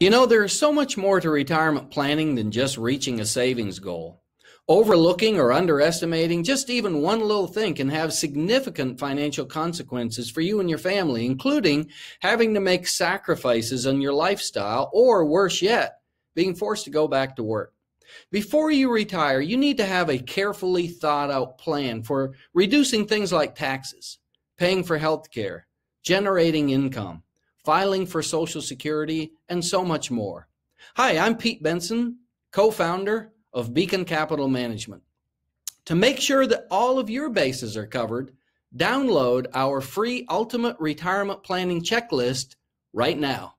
You know, there is so much more to retirement planning than just reaching a savings goal. Overlooking or underestimating just even one little thing can have significant financial consequences for you and your family, including having to make sacrifices in your lifestyle or worse yet, being forced to go back to work. Before you retire, you need to have a carefully thought out plan for reducing things like taxes, paying for health care, generating income, filing for Social Security, and so much more. Hi, I'm Pete Benson, co founder of Beacon Capital Management. To make sure that all of your bases are covered, download our free Ultimate Retirement Planning Checklist right now.